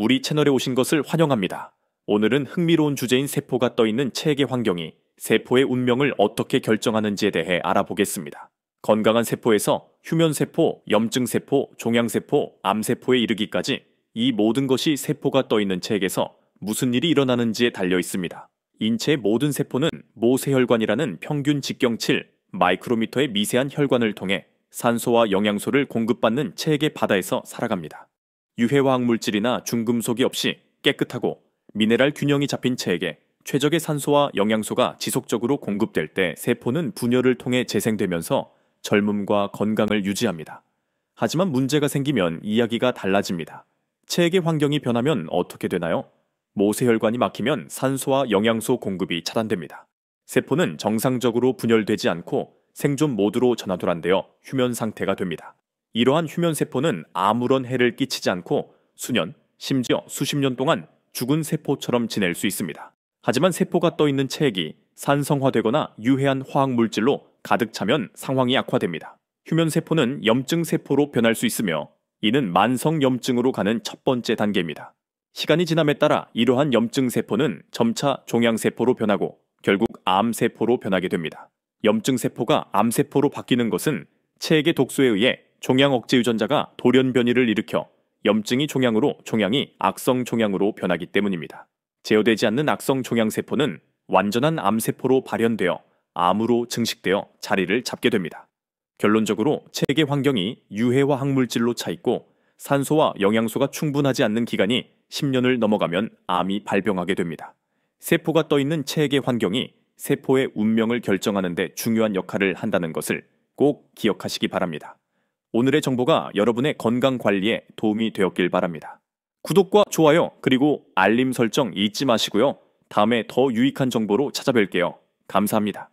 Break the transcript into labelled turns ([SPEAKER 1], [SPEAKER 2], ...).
[SPEAKER 1] 우리 채널에 오신 것을 환영합니다. 오늘은 흥미로운 주제인 세포가 떠있는 체계 환경이 세포의 운명을 어떻게 결정하는지에 대해 알아보겠습니다. 건강한 세포에서 휴면세포, 염증세포, 종양세포, 암세포에 이르기까지 이 모든 것이 세포가 떠있는 체액에서 무슨 일이 일어나는지에 달려 있습니다. 인체의 모든 세포는 모세혈관이라는 평균 직경 7 마이크로미터의 미세한 혈관을 통해 산소와 영양소를 공급받는 체액의 바다에서 살아갑니다. 유해화학 물질이나 중금속이 없이 깨끗하고 미네랄 균형이 잡힌 체액에 최적의 산소와 영양소가 지속적으로 공급될 때 세포는 분열을 통해 재생되면서 젊음과 건강을 유지합니다. 하지만 문제가 생기면 이야기가 달라집니다. 체액의 환경이 변하면 어떻게 되나요? 모세혈관이 막히면 산소와 영양소 공급이 차단됩니다. 세포는 정상적으로 분열되지 않고 생존 모드로 전환되란데요 휴면 상태가 됩니다. 이러한 휴면세포는 아무런 해를 끼치지 않고 수년, 심지어 수십 년 동안 죽은 세포처럼 지낼 수 있습니다. 하지만 세포가 떠있는 체액이 산성화되거나 유해한 화학물질로 가득 차면 상황이 악화됩니다. 휴면세포는 염증세포로 변할 수 있으며 이는 만성염증으로 가는 첫 번째 단계입니다. 시간이 지남에 따라 이러한 염증세포는 점차 종양세포로 변하고 결국 암세포로 변하게 됩니다. 염증세포가 암세포로 바뀌는 것은 체액의 독소에 의해 종양 억제 유전자가 돌연 변이를 일으켜 염증이 종양으로 종양이 악성 종양으로 변하기 때문입니다. 제어되지 않는 악성 종양 세포는 완전한 암세포로 발현되어 암으로 증식되어 자리를 잡게 됩니다. 결론적으로 체계 환경이 유해화학물질로차 있고 산소와 영양소가 충분하지 않는 기간이 10년을 넘어가면 암이 발병하게 됩니다. 세포가 떠 있는 체계 환경이 세포의 운명을 결정하는 데 중요한 역할을 한다는 것을 꼭 기억하시기 바랍니다. 오늘의 정보가 여러분의 건강 관리에 도움이 되었길 바랍니다. 구독과 좋아요 그리고 알림 설정 잊지 마시고요. 다음에 더 유익한 정보로 찾아뵐게요. 감사합니다.